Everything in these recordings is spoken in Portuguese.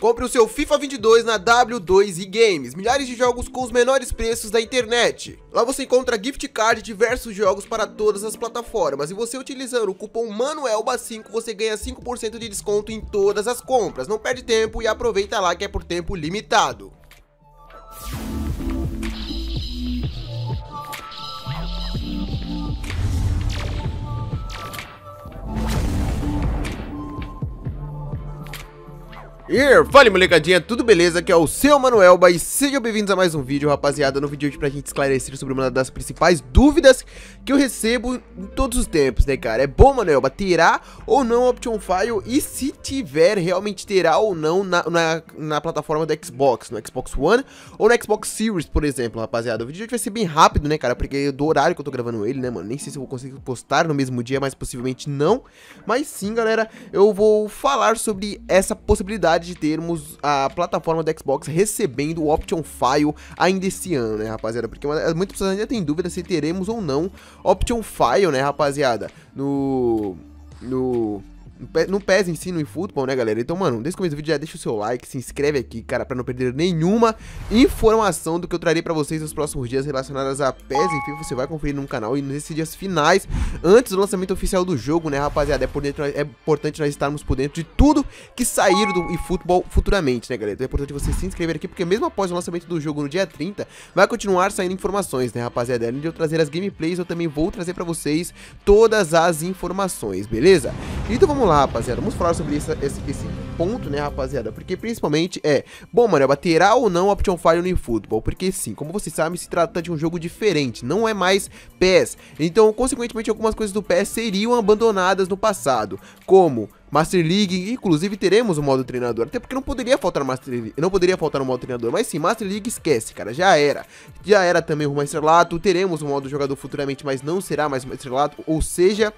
Compre o seu FIFA 22 na W2 e Games, milhares de jogos com os menores preços da internet. Lá você encontra gift card e diversos jogos para todas as plataformas e você utilizando o cupom MANUELBA5 você ganha 5% de desconto em todas as compras. Não perde tempo e aproveita lá que é por tempo limitado. E fala molecadinha, tudo beleza? Aqui é o seu Manuelba e sejam bem-vindos a mais um vídeo, rapaziada. No vídeo de hoje pra gente esclarecer sobre uma das principais dúvidas que eu recebo em todos os tempos, né, cara? É bom, Manuelba, terá ou não Option File e se tiver, realmente terá ou não na, na, na plataforma do Xbox, no Xbox One ou no Xbox Series, por exemplo, rapaziada. O vídeo de hoje vai ser bem rápido, né, cara? Porque do horário que eu tô gravando ele, né, mano? Nem sei se eu vou conseguir postar no mesmo dia, mas possivelmente não. Mas sim, galera, eu vou falar sobre essa possibilidade possibilidade de termos a plataforma do Xbox recebendo o Option File ainda esse ano, né, rapaziada? Porque muitas pessoas ainda tem dúvida se teremos ou não Option File, né, rapaziada? No... No no PES em si, no futebol, né, galera? Então, mano, desde o começo do vídeo já deixa o seu like, se inscreve aqui, cara, pra não perder nenhuma informação do que eu trarei pra vocês nos próximos dias relacionadas a PES Enfim, Você vai conferir no canal e nesses dias finais, antes do lançamento oficial do jogo, né, rapaziada? É, por dentro, é importante nós estarmos por dentro de tudo que sair do e futebol futuramente, né, galera? Então é importante você se inscrever aqui, porque mesmo após o lançamento do jogo no dia 30, vai continuar saindo informações, né, rapaziada? Além de eu trazer as gameplays, eu também vou trazer pra vocês todas as informações, beleza? Então vamos vamos lá, rapaziada. Vamos falar sobre esse, esse, esse ponto, né, rapaziada? Porque principalmente é, bom, mano, baterá ou não Option Fire no eFootball? Porque sim, como vocês sabem, se trata de um jogo diferente, não é mais PES. Então, consequentemente, algumas coisas do PES seriam abandonadas no passado, como Master League, inclusive teremos o modo treinador, até porque não poderia faltar Master League, não poderia faltar o modo treinador, mas sim, Master League esquece, cara, já era. Já era também o Master Lato. teremos o modo jogador futuramente, mas não será mais Master Lato. ou seja,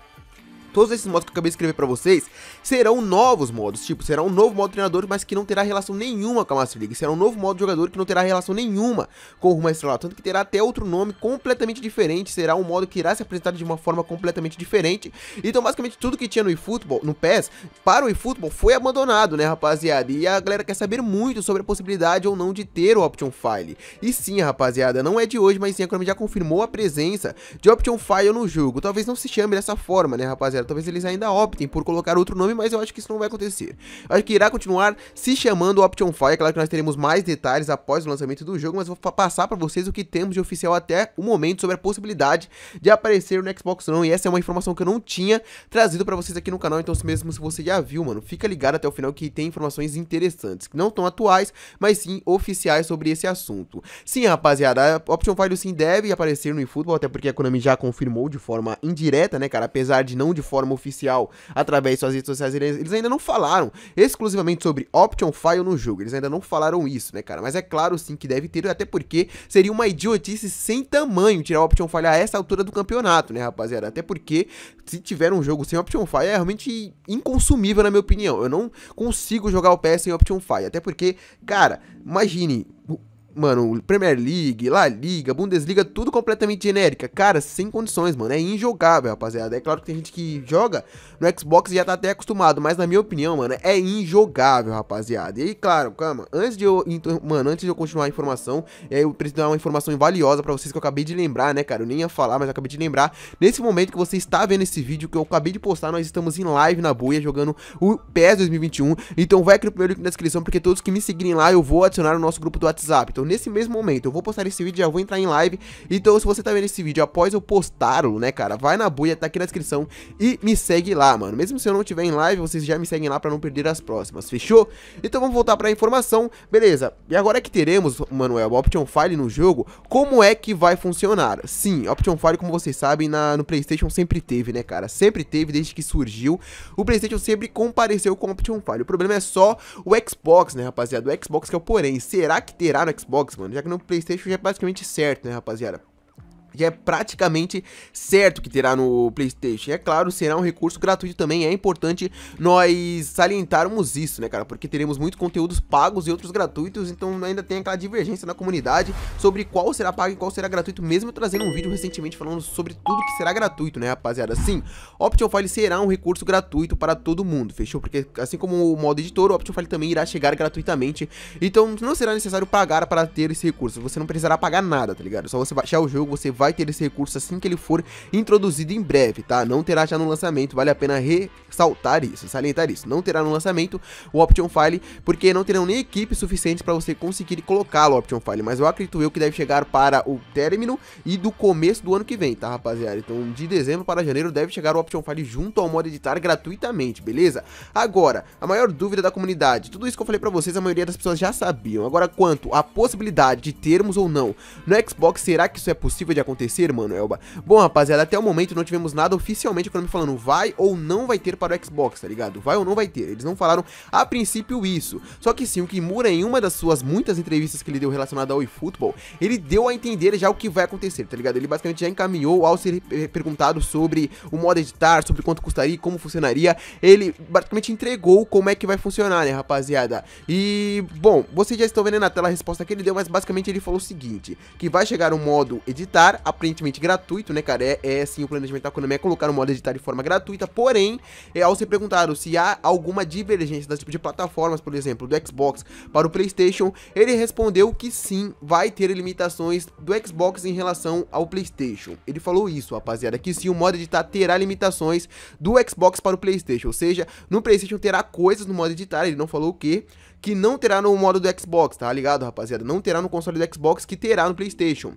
Todos esses modos que eu acabei de escrever pra vocês serão novos modos, tipo, será um novo modo treinador, mas que não terá relação nenhuma com a Master League. Será um novo modo jogador que não terá relação nenhuma com o Rumo Estrela, tanto que terá até outro nome completamente diferente, será um modo que irá se apresentar de uma forma completamente diferente. Então, basicamente, tudo que tinha no eFootball, no PES, para o eFootball foi abandonado, né, rapaziada? E a galera quer saber muito sobre a possibilidade ou não de ter o Option File. E sim, rapaziada, não é de hoje, mas sim, a Chrome já confirmou a presença de Option File no jogo. Talvez não se chame dessa forma, né, rapaziada? Talvez eles ainda optem por colocar outro nome, mas eu acho que isso não vai acontecer. Eu acho que irá continuar se chamando Option Fire. É claro que nós teremos mais detalhes após o lançamento do jogo, mas vou passar para vocês o que temos de oficial até o momento sobre a possibilidade de aparecer no Xbox One. E essa é uma informação que eu não tinha trazido para vocês aqui no canal. Então, mesmo se você já viu, mano, fica ligado até o final que tem informações interessantes, que não estão atuais, mas sim oficiais sobre esse assunto. Sim, rapaziada, a Option Fire sim deve aparecer no eFootball, até porque a Konami já confirmou de forma indireta, né, cara? Apesar de não de forma forma oficial através de suas redes sociais, eles ainda não falaram exclusivamente sobre Option File no jogo. Eles ainda não falaram isso, né, cara? Mas é claro sim que deve ter, até porque seria uma idiotice sem tamanho tirar Option File a essa altura do campeonato, né, rapaziada? Até porque se tiver um jogo sem Option File é realmente inconsumível, na minha opinião. Eu não consigo jogar o PS sem Option File. Até porque, cara, imagine mano, Premier League, La Liga, Bundesliga, tudo completamente genérica. Cara, sem condições, mano. É injogável, rapaziada. É claro que tem gente que joga no Xbox e já tá até acostumado, mas na minha opinião, mano, é injogável, rapaziada. E aí, claro, calma, antes de eu, mano, antes de eu continuar a informação, eu preciso dar uma informação valiosa para vocês que eu acabei de lembrar, né, cara? Eu nem ia falar, mas eu acabei de lembrar. Nesse momento que você está vendo esse vídeo que eu acabei de postar, nós estamos em live na boia jogando o PES 2021. Então vai aqui no primeiro link na descrição, porque todos que me seguirem lá, eu vou adicionar o nosso grupo do WhatsApp. Então nesse mesmo momento. Eu vou postar esse vídeo, já vou entrar em live. Então, se você tá vendo esse vídeo após eu postá-lo, né, cara, vai na buia, tá aqui na descrição e me segue lá, mano. Mesmo se eu não tiver em live, vocês já me seguem lá pra não perder as próximas, fechou? Então, vamos voltar pra informação, beleza. E agora que teremos, Manuel, Option File no jogo, como é que vai funcionar? Sim, Option File, como vocês sabem, na, no Playstation sempre teve, né, cara? Sempre teve, desde que surgiu. O Playstation sempre compareceu com Option File. O problema é só o Xbox, né, rapaziada? O Xbox que é o porém. Será que terá no Xbox? Xbox, mano. Já que no PlayStation já é basicamente certo, né, rapaziada? já é praticamente certo que terá no Playstation. é claro, será um recurso gratuito também, é importante nós salientarmos isso, né, cara? Porque teremos muitos conteúdos pagos e outros gratuitos, então ainda tem aquela divergência na comunidade sobre qual será pago e qual será gratuito, mesmo trazendo um vídeo recentemente falando sobre tudo que será gratuito, né, rapaziada? Sim, Option File será um recurso gratuito para todo mundo, fechou? Porque assim como o modo editor, o Option File também irá chegar gratuitamente, então não será necessário pagar para ter esse recurso, você não precisará pagar nada, tá ligado? Só você baixar o jogo, você vai vai ter esse recurso assim que ele for introduzido em breve, tá? Não terá já no lançamento, vale a pena ressaltar isso, salientar isso. Não terá no lançamento o Option File, porque não terão nem equipes suficientes para você conseguir colocá-lo o Option File, mas eu acredito eu que deve chegar para o término e do começo do ano que vem, tá, rapaziada? Então, de dezembro para janeiro deve chegar o Option File junto ao modo editar gratuitamente, beleza? Agora, a maior dúvida da comunidade, tudo isso que eu falei para vocês, a maioria das pessoas já sabiam. Agora, quanto à possibilidade de termos ou não no Xbox, será que isso é possível de acontecer, mano Elba. Bom, rapaziada, até o momento não tivemos nada oficialmente me falando vai ou não vai ter para o Xbox, tá ligado? Vai ou não vai ter. Eles não falaram a princípio isso. Só que sim, o Kimura, em uma das suas muitas entrevistas que ele deu relacionada ao eFootball, ele deu a entender já o que vai acontecer, tá ligado? Ele basicamente já encaminhou ao ser perguntado sobre o modo editar, sobre quanto custaria, como funcionaria. Ele basicamente entregou como é que vai funcionar, né, rapaziada? E, bom, vocês já estão vendo na tela a resposta que ele deu, mas basicamente ele falou o seguinte: que vai chegar o modo editar aparentemente gratuito, né, cara? É, é sim, o planejamento da Konami é colocar o modo editar de forma gratuita, porém, é, ao ser perguntado se há alguma divergência das tipo de plataformas, por exemplo, do Xbox para o Playstation, ele respondeu que sim, vai ter limitações do Xbox em relação ao Playstation. Ele falou isso, rapaziada, que sim, o modo editar terá limitações do Xbox para o Playstation, ou seja, no Playstation terá coisas no modo editar, ele não falou o que, que não terá no modo do Xbox, tá ligado, rapaziada? Não terá no console do Xbox, que terá no Playstation.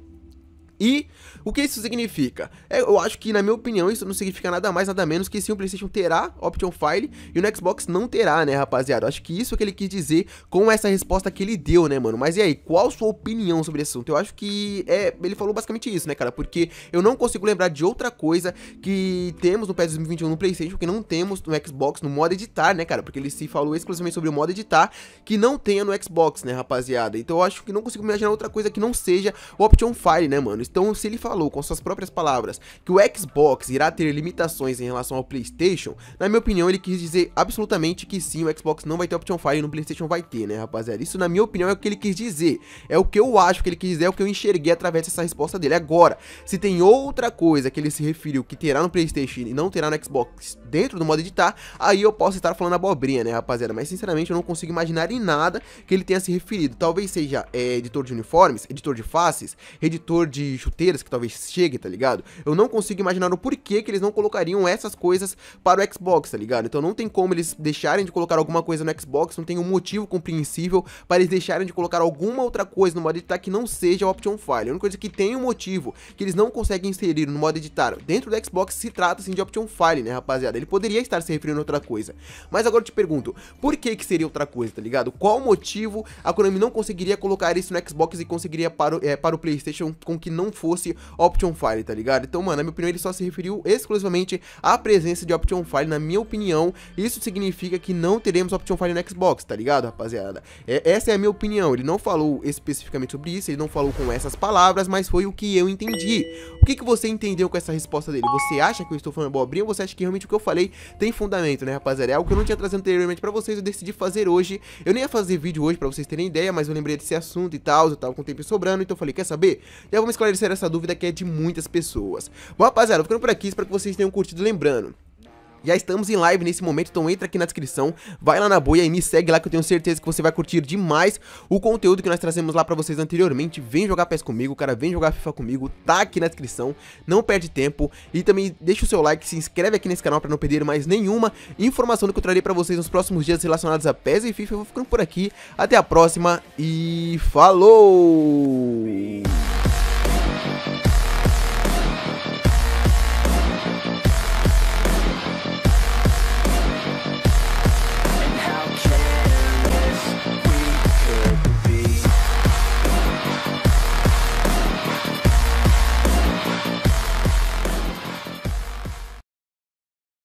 E o que isso significa? É, eu acho que, na minha opinião, isso não significa nada mais, nada menos que sim, o PlayStation terá Option File e o Xbox não terá, né, rapaziada? Eu acho que isso é o que ele quis dizer com essa resposta que ele deu, né, mano? Mas e aí, qual sua opinião sobre esse assunto? Eu acho que é, ele falou basicamente isso, né, cara? Porque eu não consigo lembrar de outra coisa que temos no PES 2021 no PlayStation que não temos no Xbox no modo editar, né, cara? Porque ele se falou exclusivamente sobre o modo editar que não tenha no Xbox, né, rapaziada? Então eu acho que não consigo imaginar outra coisa que não seja o Option File, né, mano? Então, se ele falou com suas próprias palavras que o Xbox irá ter limitações em relação ao PlayStation, na minha opinião, ele quis dizer absolutamente que sim, o Xbox não vai ter Option Fire e no PlayStation vai ter, né, rapaziada? Isso, na minha opinião, é o que ele quis dizer. É o que eu acho que ele quis dizer, é o que eu enxerguei através dessa resposta dele. Agora, se tem outra coisa que ele se referiu que terá no PlayStation e não terá no Xbox dentro do modo editar, aí eu posso estar falando abobrinha, né, rapaziada? Mas, sinceramente, eu não consigo imaginar em nada que ele tenha se referido. Talvez seja é, editor de uniformes, editor de faces, editor de chuteiras que talvez chegue, tá ligado? Eu não consigo imaginar o porquê que eles não colocariam essas coisas para o Xbox, tá ligado? Então não tem como eles deixarem de colocar alguma coisa no Xbox, não tem um motivo compreensível para eles deixarem de colocar alguma outra coisa no modo editar que não seja o Option File. A única coisa que tem um motivo que eles não conseguem inserir no modo editar dentro do Xbox se trata sim de Option File, né, rapaziada? Ele poderia estar se referindo a outra coisa. Mas agora eu te pergunto, por que que seria outra coisa, tá ligado? Qual o motivo a Konami não conseguiria colocar isso no Xbox e conseguiria para o, é, para o PlayStation com que não não fosse Option File, tá ligado? Então, mano, na minha opinião, ele só se referiu exclusivamente à presença de Option File, na minha opinião, isso significa que não teremos Option File no Xbox, tá ligado, rapaziada? É, essa é a minha opinião, ele não falou especificamente sobre isso, ele não falou com essas palavras, mas foi o que eu entendi. O que, que você entendeu com essa resposta dele? Você acha que eu estou falando abobrinha ou você acha que realmente o que eu falei tem fundamento, né, rapaziada? É algo que eu não tinha trazido anteriormente pra vocês, eu decidi fazer hoje. Eu nem ia fazer vídeo hoje pra vocês terem ideia, mas eu lembrei desse assunto e tal, eu tava com o tempo sobrando, então eu falei, quer saber? Já vamos esclarecer ser essa dúvida que é de muitas pessoas. Bom, rapaziada, ficando por aqui, espero que vocês tenham curtido, lembrando... Já estamos em live nesse momento, então entra aqui na descrição, vai lá na boia e me segue lá que eu tenho certeza que você vai curtir demais o conteúdo que nós trazemos lá pra vocês anteriormente. Vem jogar PES comigo, cara, vem jogar FIFA comigo, tá aqui na descrição, não perde tempo. E também deixa o seu like, se inscreve aqui nesse canal pra não perder mais nenhuma informação do que eu trarei pra vocês nos próximos dias relacionados a PES e FIFA. Eu vou ficando por aqui, até a próxima e falou!